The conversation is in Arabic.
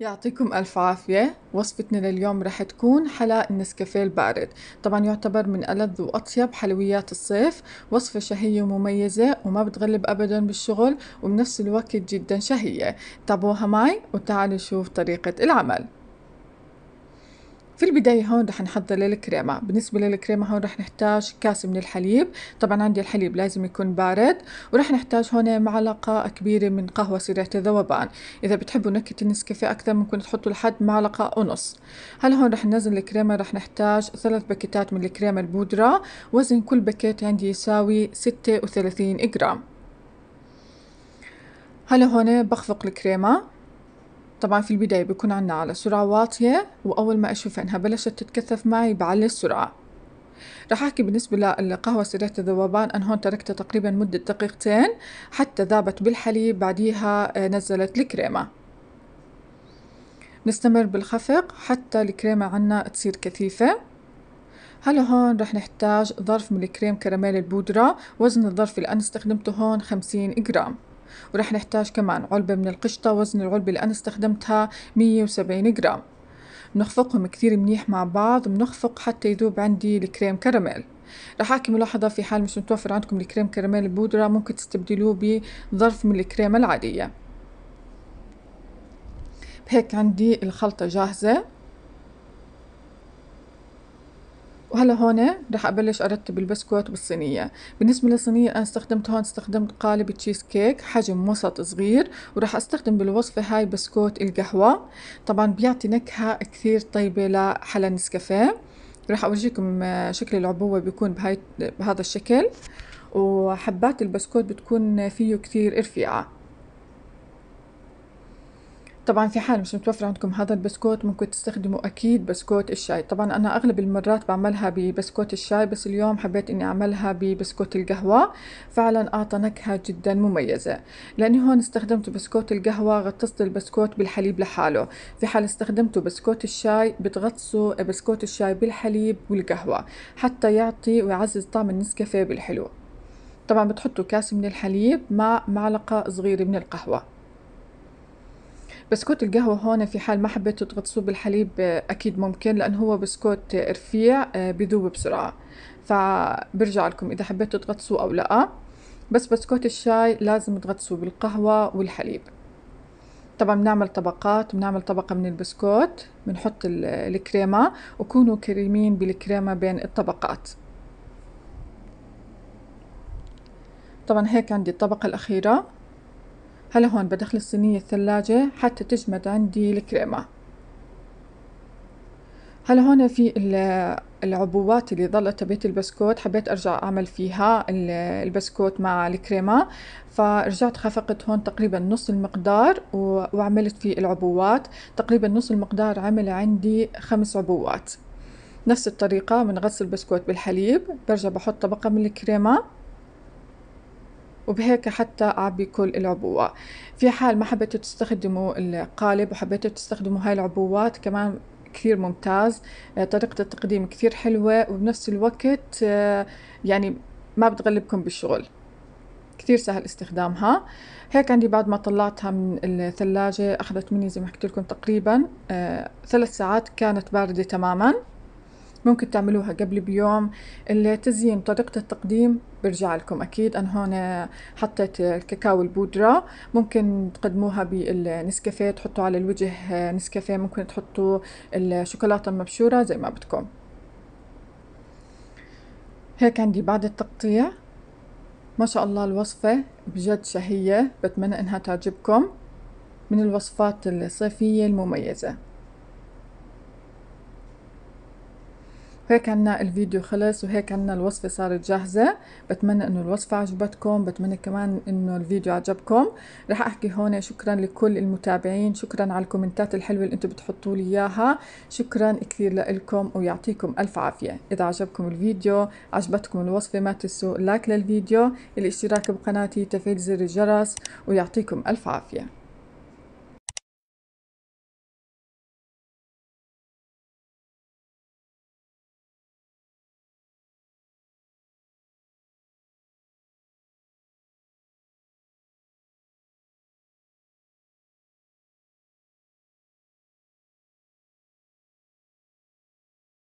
يعطيكم ألف عافية وصفتنا لليوم رح تكون حلا النسكافيه البارد طبعا يعتبر من ألذ وأطيب حلويات الصيف وصفة شهية ومميزة وما بتغلب أبدا بالشغل وبنفس الوقت جدا شهية تابعوها معي وتعالوا شوف طريقة العمل في البداية هون رح نحضر للكريمة بالنسبة للكريمة هون رح نحتاج كاس من الحليب طبعا عندي الحليب لازم يكون بارد ورح نحتاج هون معلقة كبيرة من قهوة سريعة الذوبان إذا بتحبوا نكهة النسكافيه أكثر ممكن تحطوا لحد معلقة ونص هلا هون رح ننزل الكريمة رح نحتاج ثلاث باكيتات من الكريمة البودرة وزن كل باكيت عندي يساوي ستة وثلاثين جرام هلا هون بخفق الكريمة طبعا في البداية بكون عنا على سرعة واطية وأول ما أشوف إنها بلشت تتكثف معي بعلي السرعة رح أحكي بالنسبة للقهوة سريعة الذوبان أنا هون تركتها تقريبا مدة دقيقتين حتى ذابت بالحليب بعديها آه، نزلت الكريمة نستمر بالخفق حتى الكريمة عنا تصير كثيفة هلا هون رح نحتاج ظرف من الكريم كراميل البودرة وزن الظرف اللي أنا استخدمته هون خمسين جرام ورح نحتاج كمان علبة من القشطة وزن العلبة اللي أنا استخدمتها 170 جرام بنخفقهم كتير منيح مع بعض بنخفق حتى يذوب عندي الكريم كراميل رح أحكي ملاحظة في حال مش متوفر عندكم الكريم كراميل البودرة ممكن تستبدلوه بظرف من الكريمة العادية بهيك عندي الخلطة جاهزة وهلا هون رح ابلش ارتب البسكوت بالصينيه بالنسبه للصينيه انا استخدمت هون استخدمت قالب تشيز كيك حجم وسط صغير وراح استخدم بالوصفه هاي بسكوت القهوه طبعا بيعطي نكهه كثير طيبه لحلا نسكافيه راح اورجيكم آه، شكل العبوه بيكون بهاي بهذا الشكل وحبات البسكوت بتكون فيه كثير رفيعه طبعا في حال مش متوفر عندكم هذا البسكوت ممكن تستخدموا أكيد بسكوت الشاي طبعا أنا أغلب المرات بعملها ببسكوت الشاي بس اليوم حبيت إني أعملها ببسكوت القهوة فعلا أعطى نكهة جدا مميزة لأني هون استخدمت بسكوت القهوة غطست البسكوت بالحليب لحاله في حال استخدمتوا بسكوت الشاي بتغطسوا بسكوت الشاي بالحليب والقهوة حتى يعطي ويعزز طعم النسكافيه بالحلو طبعا بتحطوا كاس من الحليب مع معلقة صغيرة من القهوة بسكوت القهوة هون في حال ما حبيتوا تغطسوه بالحليب آه، أكيد ممكن لأن هو بسكوت رفيع آه، بذوب بسرعة فبرجع لكم إذا حبيتوا تغطسوه أو لأ بس بسكوت الشاي لازم تغطسوه بالقهوة والحليب طبعا بنعمل طبقات بنعمل طبقة من البسكوت بنحط الكريمة وكونوا كريمين بالكريمة بين الطبقات طبعا هيك عندي الطبقة الأخيرة هلا هون بدخل الصينية الثلاجة حتى تجمد عندي الكريمة هلا هون في العبوات اللي ظلت تبيت البسكوت حبيت ارجع اعمل فيها البسكوت مع الكريمة فرجعت خفقت هون تقريبا نص المقدار وعملت فيه العبوات تقريبا نص المقدار عمل عندي خمس عبوات نفس الطريقة من غسل البسكوت بالحليب برجع بحط طبقة من الكريمة وبهيك حتى أعبي كل العبوة في حال ما حبيتوا تستخدموا القالب وحبيتوا تستخدموا هاي العبوات كمان كثير ممتاز آه، طريقة التقديم كثير حلوة وبنفس الوقت آه، يعني ما بتغلبكم بالشغل كثير سهل استخدامها هيك عندي بعد ما طلعتها من الثلاجة أخذت مني زي ما حكيت لكم تقريبا آه، ثلاث ساعات كانت باردة تماماً ممكن تعملوها قبل بيوم التزيين طريقة التقديم برجع لكم أكيد أنا هون حطيت الكاكاو البودرة ممكن تقدموها بالنسكافيه تحطوا على الوجه نسكافيه ممكن تحطوا الشوكولاتة المبشورة زي ما بدكم هيك عندي بعد التقطيع ما شاء الله الوصفة بجد شهية بتمنى انها تعجبكم من الوصفات الصيفية المميزة وهيك عنا الفيديو خلص وهيك عنا الوصفة صارت جاهزة بتمنى انه الوصفة عجبتكم بتمنى كمان انه الفيديو عجبكم رح احكي هون شكرا لكل المتابعين شكرا على الكومنتات الحلوة اللي انتم بتحطوا لي اياها شكرا كثير لكم ويعطيكم الف عافية اذا عجبكم الفيديو عجبتكم الوصفة ما تنسوا لايك للفيديو الاشتراك بقناتي تفعيل زر الجرس ويعطيكم الف عافية